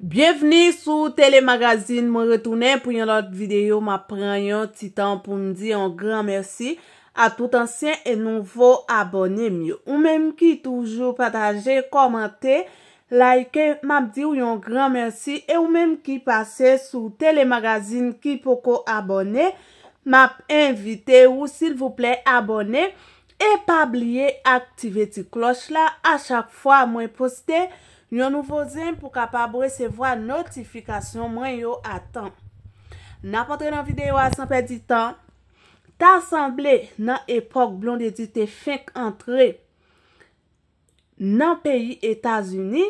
Bienveni sou telemagazine, mwen retounen pou yon lot videyo, mwen pren yon titan pou mdi yon gran mersi A tout ansyen e nouvo abonye myo Ou menm ki toujou pataje, komante, like, mwenm di yon gran mersi Ou menm ki pase sou telemagazine ki poko abonye Mwenm invite ou sil vouple abonye E pa bliye aktive ti kloch la, a chak fwa mwen poste Yon nouvo zem pou kapab resevwa notifikasyon mwen yo atan. Na patre nan videyo asan pe ditan, ta asanble nan epok blon dedite fèk antre nan peyi Etasuni,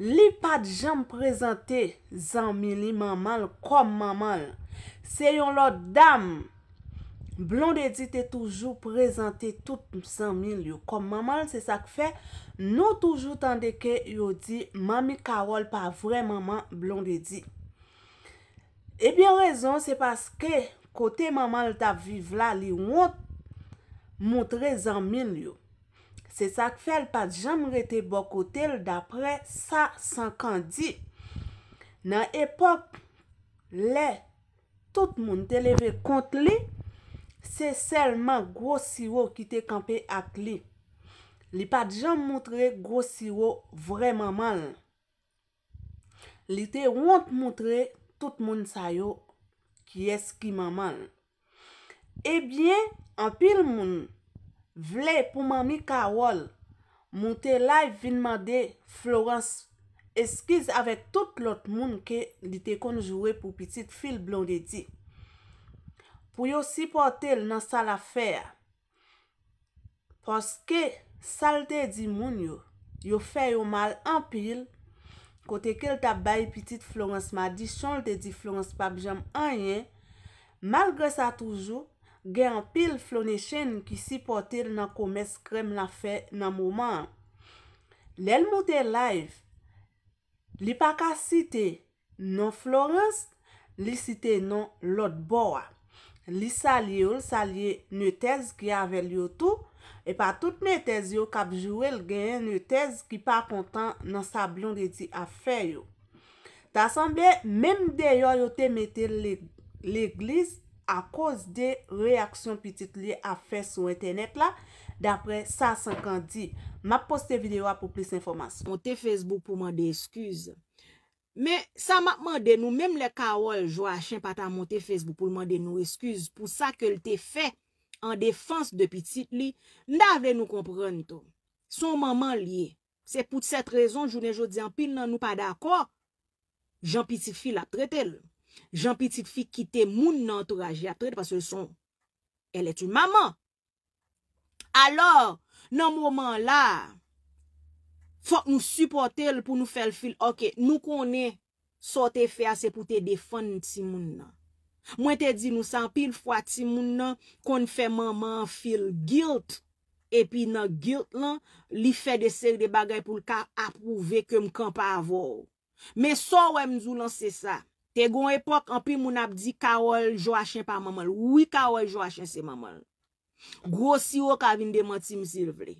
li pat jom prezante zanmili mamal kom mamal. Se yon lot dam, Blon de di te toujou prezante tout ms an min yo. Kom mamal se sak fe nou toujou tan de ke yo di mami karol pa vreman blon de di. Ebyon eh rezon se paske kote mamal ta vive la li wot mwotre zan min yo. Se sak fe l pat jam rete bokote l dapre sa sankan di. Nan epop le tout moun te leve kont li. Se serman gwo siwo ki te kampe ak li. Li pa dijan mwotre gwo siwo vreman mal. Li te wont mwotre tout moun sayo ki eski man mal. E bien, an pil moun vle pou mami Karol mwote live vinman de Florence eskiz avet tout lot moun ki li te konjouwe pou pitit fil blon de di. pou yo sipote l nan sal afer. Poske sal te di moun yo, yo fe yo mal anpil, kote ke l tabay piti Florence madi, chan l te di Florence pabjam anyen, malgre sa toujou, gen anpil flone chen ki sipote l nan kome skrem lafer nan mouman. Lel mouten laif, li paka site nan Florence, li site nan lot boa. Li salye ou, salye nye tez ki avel yo tou, e pa tout nye tez yo kapjou el genye nye tez ki pa kontan nan sa blon de di afe yo. Tasan be, menm de yo yo te mette l'eglis a koz de reaksyon pitit li afe sou internet la, dapre sa sankan di. Ma poste videwa pou plis informasyon. Monti Facebook pou man be eskuse. Men, sa ma mande nou, menm le kawol, jwa chen pata monte Facebook pou mande nou eskuz, pou sa ke lte fe, an defans de pitit li, na vle nou kompran to. Son maman liye. Se pou tset rezon, jounen jodi an pil nan nou pa dako, jan pitit fi la ptretel. Jan pitit fi kite moun nan entourajel ptretel, pas se son, el etu maman. Alors, nan mouman la, nan mouman la, Fok nou suportel pou nou fel fil. Ok, nou konen so te fe ase pou te defon ti moun nan. Mwen te di nou san pil fwa ti moun nan kon fe maman fil guilt. Epi nan guilt lan, li fe de seg de bagay pou lka ap prouve ke mkan pa avol. Men so wè mzou lan se sa. Te gwen epok an pi moun ap di ka wèl jo a chen pa maman. Ouwi ka wèl jo a chen se maman. Gwosi wèl ka vin de man ti msi l vre.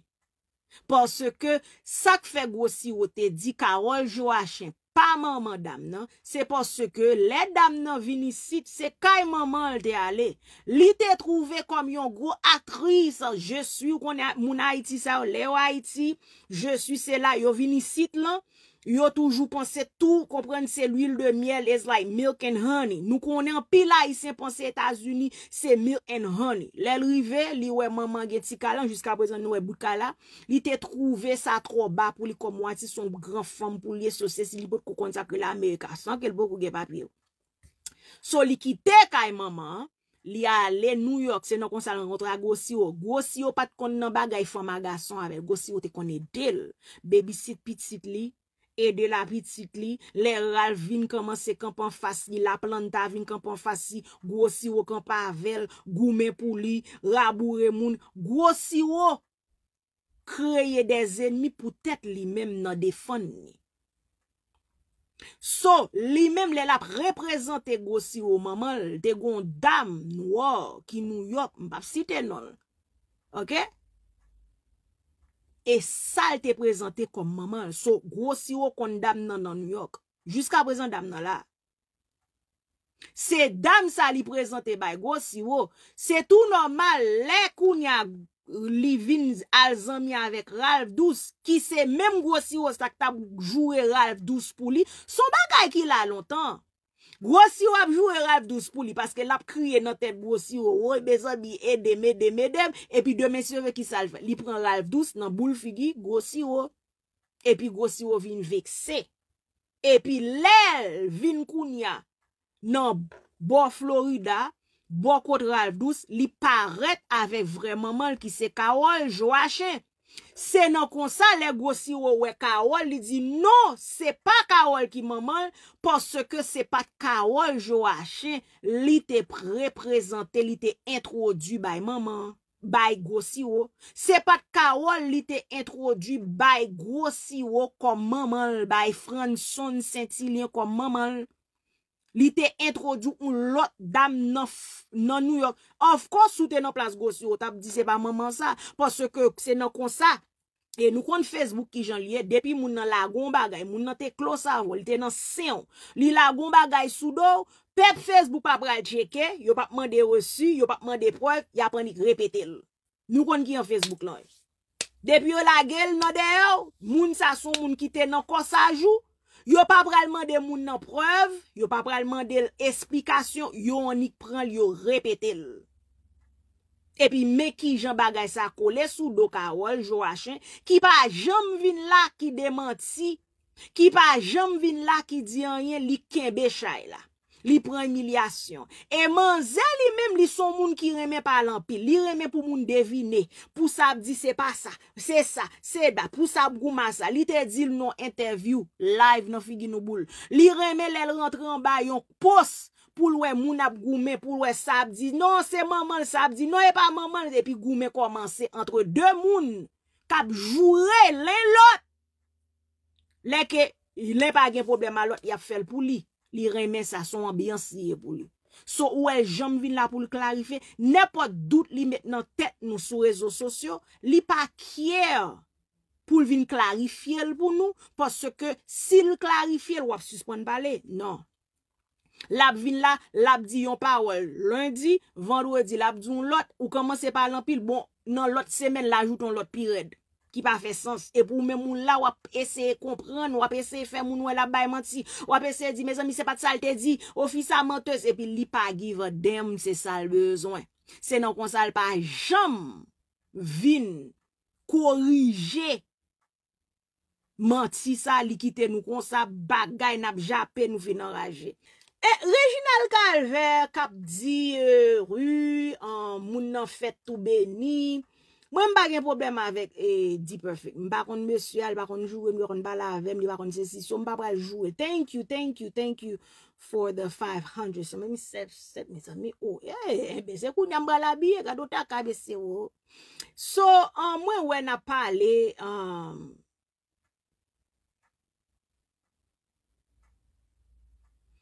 Porske sak fe gwo si wote di karol jou a chen, pa maman dam nan, se porske le dam nan vinisit se kay maman lte ale, li te trouve kom yon gwo atris, je su moun a iti sa ou le ou a iti, je su se la yo vinisit lan. Yo toujou pon se tou, kompren se l'uil de miel, it's like milk and honey. Nou konen pila yi sen pon se Etasuni, se milk and honey. Lèl rive, li we maman gen ti kalan, jiska prezen nou we bout kala, li te trouve sa tro ba pou li komwati son gran fom pou li esose si li pot kou kontak l'Amerika, san ke l'bo kou gen pa priyo. So, li kite ka yi maman, li ale New York, se non kon se alen kontra gwo siyo, gwo siyo pati kon nan bagay foma gason ave, gwo siyo te konen del, babysit pitit li, E de la pitik li, le ral vin kaman se kampan fasi, la planta vin kampan fasi, gwo siwo kampan avel, gume pou li, rabou remoun, gwo siwo kreye de zenmi pou tet li mem nan defon ni. So, li mem le la preprezante gwo siwo mamal, te gon dam noua ki nou yok mbap sitenol. Ok? E sal te prezante kom maman, sou gwo siwo kon dam nan nan New York. Jiska prezant dam nan la. Se dam sa li prezante bay gwo siwo, se tou normal le koun ya li vin al zan miya avek Ralph Douce, ki se menm gwo siwo slak ta jouye Ralph Douce pou li, sou bagay ki la lontan. Gros siro ap jou e ralp douz pou li, paske lap kriye nan tet bros siro, woy bezan bi edem, edem, edem, epi demen siro vek ki salve. Li pren ralp douz nan bou l figi, gros siro, oh. epi gros siro oh, vin vekse. Epi lel vin kounia, nan bo Florida, bo kote ralp douz, li paret avek vremanman ki se kawol joache. Se nan konsa le gwo siwo we kawol, li di, no, se pa kawol ki mamal, poske se pat kawol jo ashe, li te preprezante, li te introdu bay mamal, bay gwo siwo. Se pat kawol li te introdu bay gwo siwo kom mamal, bay Fransson Saint-Hilien kom mamal. Li te introdu ou lot dam nan New York. Of course sou te nan plas gos yo. Ta di se pa maman sa. Pase ke se nan konsa. E nou kon Facebook ki jan liye. Depi moun nan lagon bagay. Moun nan te klos avol. Li te nan seyon. Li lagon bagay sou do. Pep Facebook pa pral cheke. Yo papman de resu. Yo papman de prek. Ya panik repete l. Nou kon ki an Facebook lan. Depi yo la gel nan de yo. Moun sa son moun ki te nan konsa jou. Yo pa pralman de moun nan prev, yo pa pralman de l'esplikasyon, yo anik pran lyo repete l. Epi meki jan bagay sa kole sou do kawal jou ashen, ki pa jom vin la ki dementi, ki pa jom vin la ki di anyen li kenbe chay la. Li pren emilyasyon. E man zè li mèm li son moun ki remè palan pi. Li remè pou moun devine. Pou sa ap di se pa sa. Se sa. Se ba. Pou sa ap gouman sa. Li te di l nou interview. Live nan figi nou boul. Li remè lèl rentre an bayon. Pos. Pou lwè moun ap goumen. Pou lwè sa ap di. Non se maman sa ap di. Non e pa maman. E pi goumen komanse. Antre dè moun. Kab jure lè lòt. Lè ke. Lè pa gen problem alòt. Yap fèl pou li. li remè sa son ambyansye pou nou. So, ouè, e jom vin la pou l'klarife, nepo dout li met nan tet nou sou rezo sosyo, li pa kyer pou l'vin klarifye l pou nou, paske si l'klarifye l wap suspon balè, nan. Lab vin la, lab di yon pa, wè, lundi, vendwè di lab di yon lot, ou komanse palan pil, bon, nan lot semen l ajoute yon lot pirede. ki pa fe sens e pou men moun la wap eseye kompran wap eseye fe moun wè la bay manti wap eseye di me zan mi se pat sal te di ofisa mantos e pi li pa give dem se sal bezon se nan konsal pa jam vin korije manti sa likite nou konsal bagay nap jape nou finan raje. E Reginald Calvert kap di euh, ru an moun nan fet tou beni. Mwen mba gen problem avèk e di perfect. Mba kon mèsyè, mba kon jouè, mba kon bala avèm, mba kon sè si, so mba pral jouè. Thank you, thank you, thank you for the 500. So mè set set sep, mè Oh mè o. E, be se koun yam bala biye, gado ta ka be se o. Oh. So, um, mwen wè na pale, um,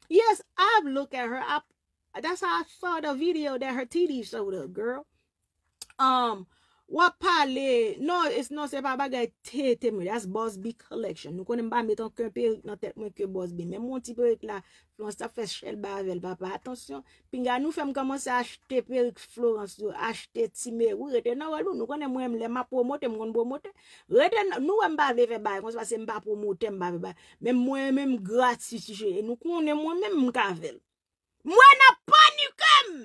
yes, I've looked at her. I, that's how I saw the video that her T D showed up, girl. Um, Wap pale, nou non, se pa bagay te teme, yas Bosby Collection. Nou konen mba metan kem perik nan tel mwen ke Bosby. Men mwen ti pe wèk la, lans ta fè chèl bavel, ba pa. Atensyon, pinga nou fèm kamanse achte perik Florence, achte timè. Ou retena wèlou, nou konen mwen mlema promote, mwen promote. Reten, nou mba veve baye, kon se pa se mba promote, mba veve baye. Men mwen mwen mgratis jè, e nou konen mwen mwen mgavel. Mwen apan yu kem!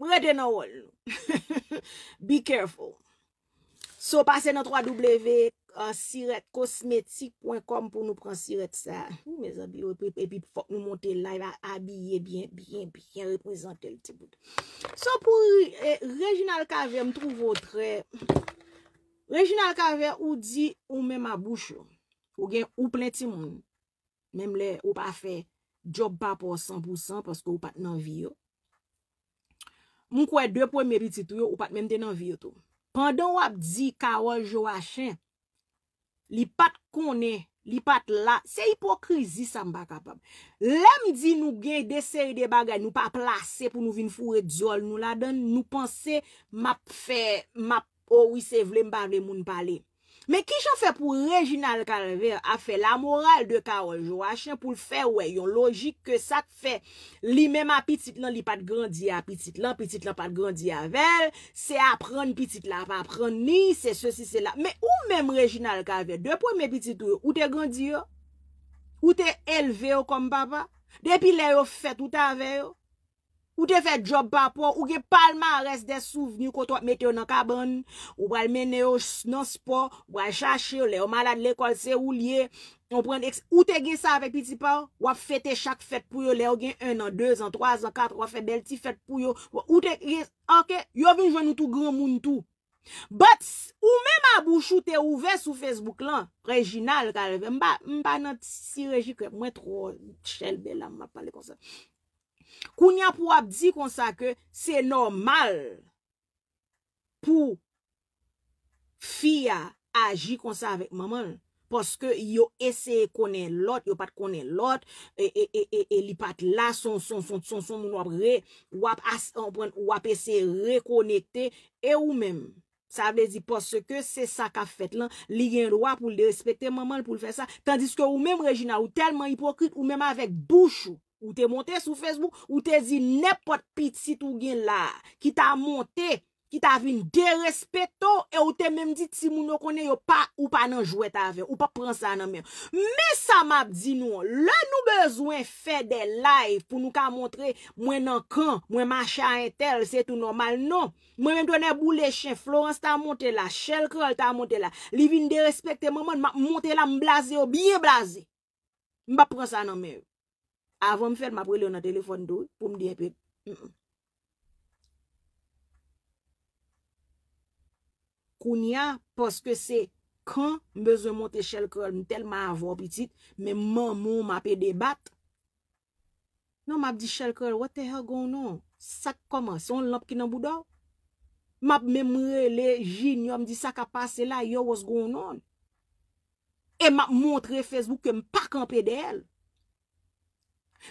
Be careful So, pase nan 3W e, uh, Siretcosmetic.com pou nou pran siret sa E pi pou fok nou monte live a abye bien, bien, bien reprezenter So, pou e, Reginald KV m trouvotre Reginald KV ou di ou men ma bouch ou gen ou plenti moun ou pa fe job pa pou 100% paske ou pat nan vi yo Mwen kwa de pwem epi titou yo ou pat men ten an vi yo tou. Pandan wap di ka waj wachan, li pat kone, li pat la, se hipokrizi sa mba kapab. Le mi di nou gen deseri de bagay, nou pa plase pou nou vin fure diol, nou la dan nou pense map fe, map owi oh se vle mba re moun pale. Mè ki chan fè pou Reginald Calvert a fè la moral de Karol Joachim pou l fè wè yon logik ke sa fè li mèm apitit lan li pat grandi apitit lan, apitit lan pat grandi avèl, se a pran apitit lan, pa pran ni, se se si se la. Mè ou mèm Reginald Calvert de pou mèm apitit lan ou te grandi yo, ou te elve yo kom baba, depi lè yo fèt ou te ave yo. Ou te fet job ba po, ou gen palman res de souvni kwa to ap mette yo nan kabon. Ou pral mene yo nan spo, ou pral chache yo le, o malade le kol se ou liye. Ou te gen sa apet piti pa, wap fete chak fet pou yo le, ou gen 1 an, 2 an, 3 an, 4 an, wap fet bel ti fet pou yo. Ou te gen, anke, yo vin jwen nou tou gran moun tou. Bats, ou men ma bouchou te ouve sou Facebook lan, rejinal kalve. Mpa nan ti si rejik, mwen tro chel be la, mpa pale kon se. Kou nya pou ap di kon sa ke, se normal pou fia aji kon sa avek mamal. Poske yo ese kone lot, yo pat kone lot, e, e, e, e li pat la son, son, son, son, son, moun wap re, wap as, wap ese re konekte, e ou mem. Sa ap de di poske se sa ka fet lan, li gen doa pou li respekte mamal pou li fe sa. Tandis ke ou mem Regina ou telman hipokrit, ou mem avek bouchou. Ou te monte sou Facebook, ou te zi nepot pit si tou gen la. Ki ta monte, ki ta vin derespeto, e ou te menm dit si moun yo kone yo pa, ou pa nan jwet ave, ou pa pran sa nan menm. Me sa map di nou, la nou bezwen fe de live pou nou ka montre mwen nan kan, mwen mancha entel, se tou normal, non. Mwen menm twene bou le chen, Florence ta monte la, Shell Kroll ta monte la, li vin derespeto, mwen mwen monte la mblaze yo, biye blaze. Mba pran sa nan menm. Avon mi fèd, ma prele yon nan telefon doy pou m diye pe. Kounia, poske se, kan m bezè montè chèl kol, nou tel ma avon piti, men moun m apè debat. Nan m ap di chèl kol, what the hell gounon? Sa koman, se yon lop ki nan boudan? M ap memre le jini, yon m di sa ka pase la, yo what's gounon? E m ap montre Facebook, m pa kampè de el.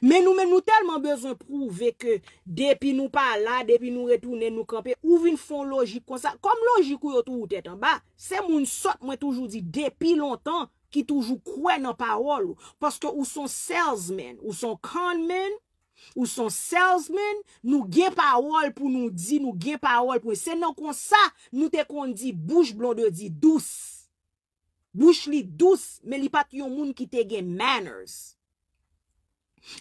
Men nou men nou telman bezon prouve ke depi nou pa la, depi nou retounen nou kampe, ou vin fon logik kon sa. Kom logik ou yo tou ou tetan ba, se moun sot mwen toujou di depi lontan ki toujou kwen nan parol ou. Paske ou son salesmen, ou son conmen, ou son salesmen nou gen parol pou nou di, nou gen parol pou. Se nan kon sa, nou te kon di bouch blonde di douz. Bouch li douz, men li pat yon moun ki te gen manners.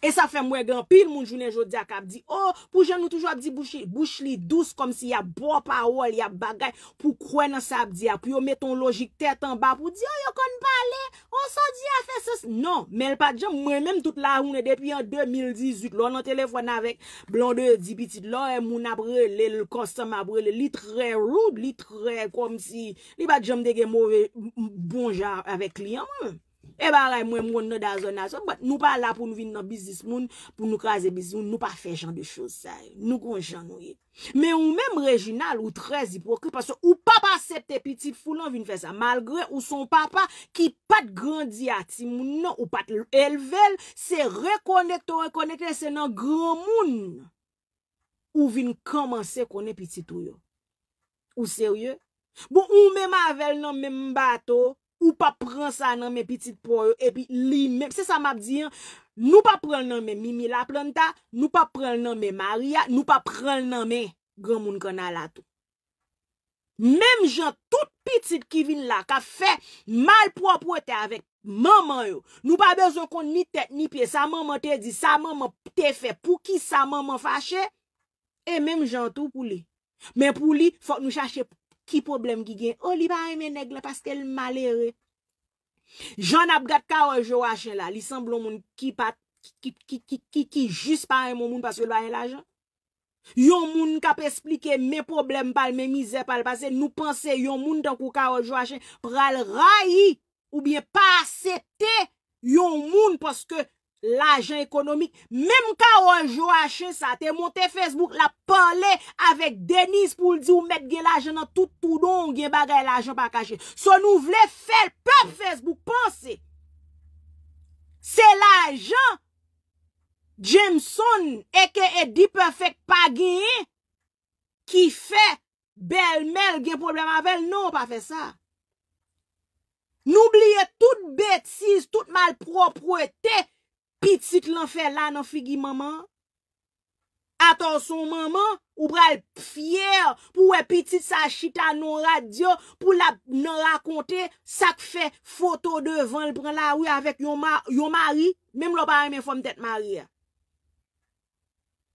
E sa fe mwen gen pil moun jounen jodi ak ap di, oh pou jen nou toujou ap di bouch li dous kom si ya bo pa wol, ya bagay pou kwen non, an sa ap di ap, pou yo met ton logik tet an ba pou di, oh yo kon pale, on sa di afe se se, non, men l pa djem, mwen menm tout la hounen depi an 2018 lò, nan telefon avèk, blande di bitit lò, moun ap brele, l kostam ap brele, li tre rude, li tre kom si, li pa djem de gen moun bonja avèk li an mwen. E eh ba ray mwen mwen nou da zon a zon, nou pa la pou nou vin nan bizis moun, pou nou kaze bizis moun, nou pa fe jan de chouz sa, nou kon jan nou ye. Me ou men mwen regional ou trez ipokri, pasou ou papa septe pitit foun nan vin fè sa, malgre ou son papa ki pat grandi ati moun nan, ou pat elvel, se rekonekto, rekonekto, se nan groun moun, ou vin komanse konen pitit ou yo. Ou serye, bou ou men mwen avèl nan men mbato, ou pa pren sa nan men pitit pou yo, epi li men, se sa map diyan, nou pa pren nan men Mimi la planta, nou pa pren nan men Maria, nou pa pren nan men Gran Moun Kanalato. Mem jant tout pitit ki vin la, ka fe malpropote avek maman yo, nou pa bezon kont ni tek ni pie, sa maman te di, sa maman te fe, pou ki sa maman fache, e mem jantou pou li. Men pou li, fok nou chache pou. Ki problem ki gen? O oh, li bari men negle paske l male re. Jan ap gat kawaj wache la. Li semblon moun ki pat. Ki ki ki ki ki ki ki. Jus bari moun moun paske l bari l ajan. Yon moun kap esplike. Me problem pal. Me mize pal. Pase nou panse. Yon moun tankou kawaj wache. Pral rayi. Ou bien pasete. Yon moun paske. l'ajan ekonomik. Mem ka ou anjou hache, sa te monte Facebook la pale avek Deniz pou l'di ou met gen l'ajan nan tout tout don gen bagay l'ajan pa kache. Se nou vle fel pep Facebook, pense, se l'ajan Jameson, eke edi pefek pa gen, ki fe bel mel gen problem apel, nou pa fe sa. Nou blye tout betis, tout malpropreté, pitit lan fè la nan figi maman, aton son maman, ou pral fyer, pou we pitit sa chita non radyo, pou la nan rakonte, sak fè foto devan, l pran la ouy avèk yon mari, mèm lò pari mè fòm tèt mari.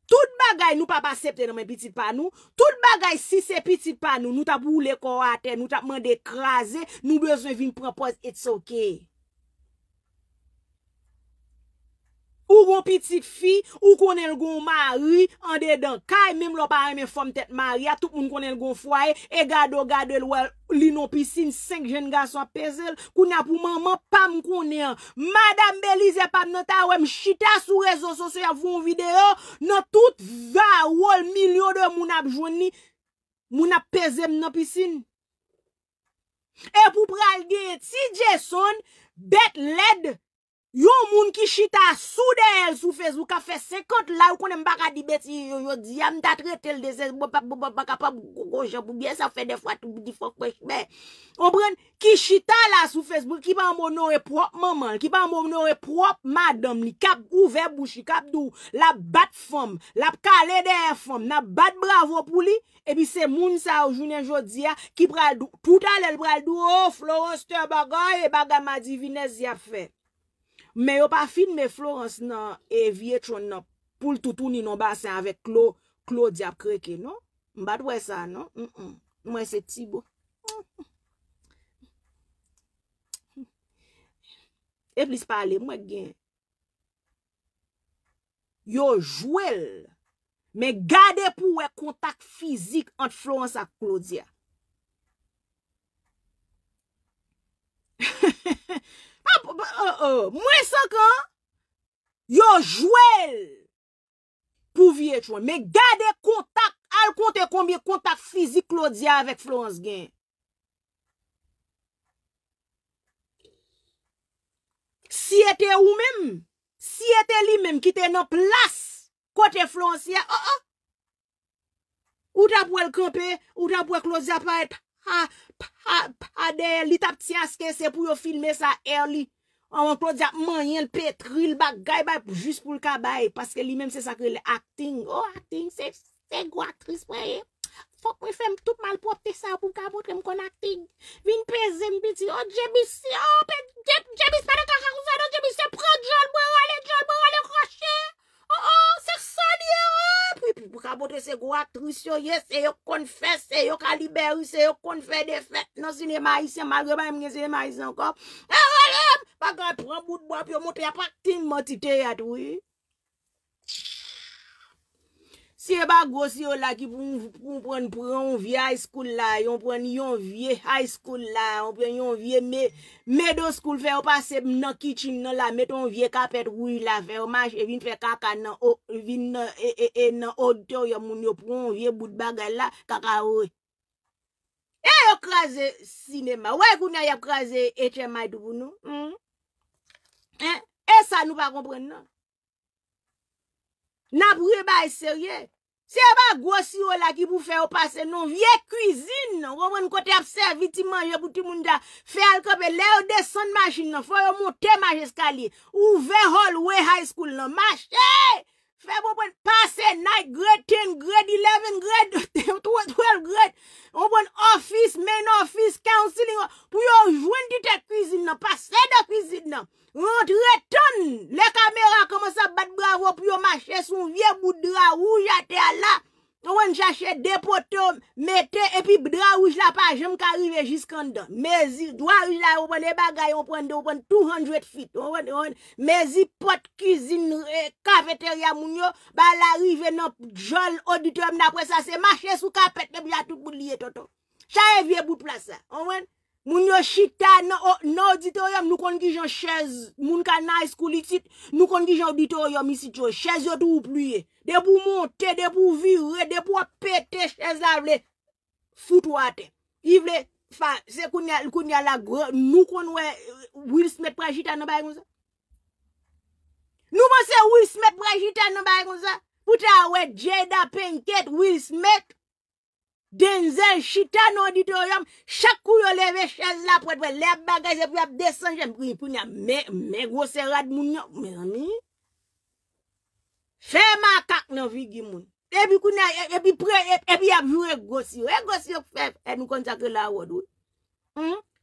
Tout bagay nou pa pa septe nan men pitit panou, tout bagay si se pitit panou, nou tap ou le korate, nou tap man dekraze, nou bezwen vin propos, it's ok. Ou gon pitik fi, ou konel gon mari, an dedan. Kaye mem lopareme fom tet maria, tup moun konel gon fwaye, e gado gado lwa lino pisin, 5 jen gaswa pezel, kou na pou maman pam konen. Madame Belize pam nota wem chita sou rezo sosye avon videyo, nan tout va wol milyo de moun ap jwani, moun ap pezem nan pisin. E pou pral geye, si jeson bet led, Yon moun ki chita sou de el soufez ou ka fe sekot la ou konen baka di beti yo yo di ya mta tre tel de se, bop bop bop baka bop, ojabou, biye sa fe defwa tou di fok wechme. O pren, ki chita la soufez ou ki pa moun o bon reprop maman, ki pa moun o bon reprop madom ni, kap ouve bouchi, kap dou, la bat fom, la pkale de fom, la bat bravo pou li, epi se moun sa ou jounen yo di ya ki pral dou, toutal el pral dou, o oh, floroste bagay, baga madivines ya fe. Men yo pa fin me Florence nan Evie etron nan pou l tutouni nan basen avèk Claudia ap kreke, nou? Mbad wè sa, nou? Mwen se tibou. E plis pale, mwen gen. Yo jwel, men gade pou wè kontak fizik ant Florence ak Claudia. Hehehehe. Ah, euh, euh, mwen sa ka, yo jwel pou vie chwa. Me gade kontak al konte kombi kontak fizik klo diya avèk Frans gen. Si ete oh, oh. ou men, si ete li men ki te nan plas kote Frans ya, ou ta pou el kampe, ou ta pou el klo diya pa ete, Adè, li tap ti askè, se pou yo filme sa er li. An wak lò di ap man, yè l'petri, l'bak gay bay, pou jist pou l'kabay, paske li men se sakre l'akting. O, oh, akting, se go akting, se preye. E, fok me fem tout mal pou apte sa, pou ka vote m kon akting. Vin oh, oh, pe zem biti, o, jebis, o, pe, jebis, pa de kakakouzade, o, jebis, se pre, djol, mwen wale, djol, mwen wale, krashe. Bote se gwa tris yo ye se yo konfe se yo ka liberi se yo konfe defek Nan sinema isen magreman mwenye sinema isen kom Ewa lem bagay pran bout bwa pyo mwote apak tin mwote te ya tou e Si e ba gosi yo la ki pou moun pren pou yon vie high school la, yon pren yon vie high school la, yon pren yon vie middle school, fè ou pa sep nan kitchen nan la, met yon vie kapet rouy la, fè ou maj e vin fè kaka nan, e vin nan, ee, ee, ee, nan auditor yon moun, yon pren yon vie boud baga la, kaka ou. E yo kraze sinema, wè kou na yap kraze HMI dupou nou? Hmm? E sa nou pa kompren nan? Se ba gosi yo la ki pou fè yo pase nou vie kouzin nou. Gouwen kote apse vitimanje pou timunda fè al kope le ou de son masin nou. Fè yo mote masin skali ou ve hallway high school nou. Masin! Fè bo pou pase 9 grade, 10 grade, 11 grade, 12 grade. Gouwen ofis, main ofis, counseling. Pou yo vwen di te kouzin nou. Pase de kouzin nou. Rontre ton, le kamera koman sa bat bravo, pi yo mache son vie boudra ou jate ala. Toun jache depote, mette, epi boudra ou jla pa, jem ka rive jisk an dan. Mezi, dwa rive la ou pan, e bagay, ou pan de ou pan, 200 feet, ouan, ouan. Mezi, pot, kizin, kafeteria moun yo, ba la rive nan jol, odite, apre sa se mache sou kapet, epi la tout pou liye toto. Chaye vie boudra sa, ouan, ouan. Moun yo chita, nou di to yon, nou kon ki jon chez, moun ka nan skou li tit, nou kon ki jon di to yon, misi tjo, chez yo tou pluye. De pou monte, de pou vire, de pou apete, chez la vle, fut wate. I vle, fa, se koun nyal la gro, nou kon we, euh, will smet pra chita nan bay kon sa. Nou mwen se will smet pra chita nan bay kon sa, kouta we, jeda penket, will smet. Denzel, chitan ou ditoyam, chakou yo leve chèz la pwèd wè, lè bagay zèp wè ap desan jèp, kwenye mè, mè, gwo se rad moun nyo, mè, mè. Fè mè akak nan vigi moun. Ebi kwenye, ebi pre, ebi ap vwe gwo si, gwo si, ebi kon chakè la wòd wè.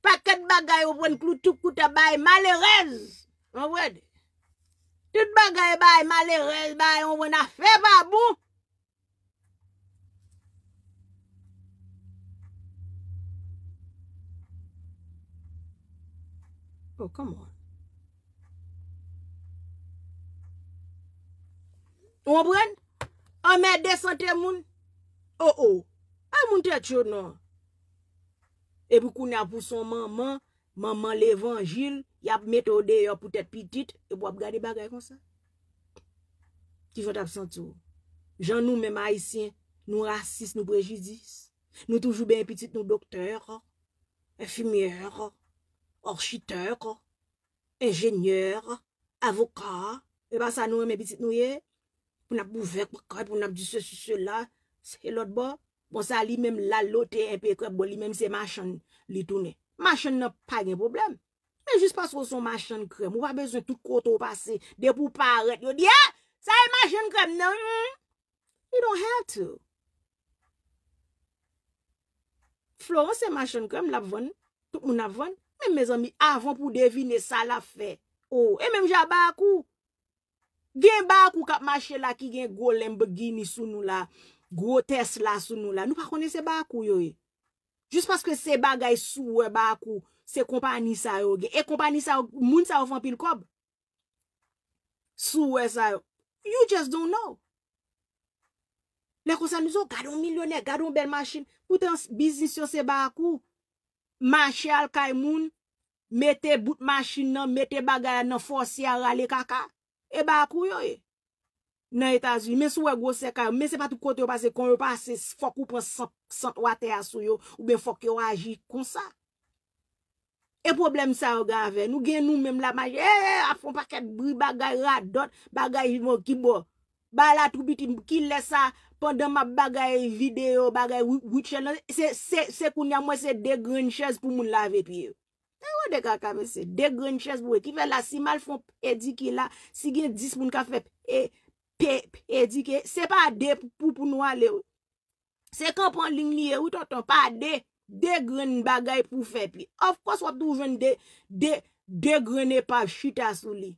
Fè ket bagay wè wèn kloutou kouta bè, malè rez, an wèd. Kèt bagay bè, malè rez bè, an wè na fè babou, Oh, come on. Ou anpwen? Anmen de sante moun? Oh, oh. An ah, moun te tchou nan? E pou koun apou son maman, maman levangil, yap metode yo pou tete pitit, e pou ap gade bagay konsan. Ti fote ap sante ou. Oh. Jan nou men maïsien, nou rasis, nou prejidis. Nou toujou ben pitit nou doktèr. E oh. fimièr. E oh. fimièr. Orchiteur ko, enjeneur, avokar, e eh ba sa nou e me bitit nou ye, pou nap bouvek, pou nap kre, pou nap disye si se la, se ke lot bo, bon sa li mem la lote e pe kre, bo li mem se machan li toune. Machan nan pa gen problem. Men jis pa sou son machan kre, mou pa bezon tout koto pase, de pou paret, yo diye, sa ah, e machan kre, nou, nou, nou, you don't have to. Florent se machan kre, m la bon, tout moun la bon, Mè mè zanmi, avan pou devine sa la fe. Oh, e mè mja bakou. Gen bakou kap mache la ki gen go Lamborghini sou nou la. Go Tesla sou nou la. Nou pa kone se bakou yo e. Jus paske se bagay sou e bakou se kompani sa yo gen. E kompani sa yo, moun sa yo fan pil kob. Sou e sa yo. You just don't know. Lè kon sa nou zon, gado milyonè, gado mbel machine. Ou tan biznis yo se bakou. Mache al kay moun, mette but mashine nan, mette bagay nan fosye a rale kaka, e bakou yo e. Nan etazi, men sou e gwo se ka, men se pa tou kote yo pase kon yo pase, fok ou pa sat wate a sou yo, ou be fok yo aji kon sa. E problem sa yo gave, nou gen nou mem la manje, e, eh, e, eh, a fon paket bri, bagay radot, bagay jivon kibo, bala tou bitin, ki lesa... pandan ma bagay videyo, bagay wichelon, se koun ya mwen se degren chez pou moun lave pi yo. E wè dek akame se, degren chez pou wè, ki wè la si mal fon edike la, si gen dis moun ka fe pep, edike, se pa de pou pou nou ale yo. Se kon pon ling li yo, wè ton ton, pa de, degren bagay pou fe pi. Of kos wap tou ven de, de, degrene pa chita sou li.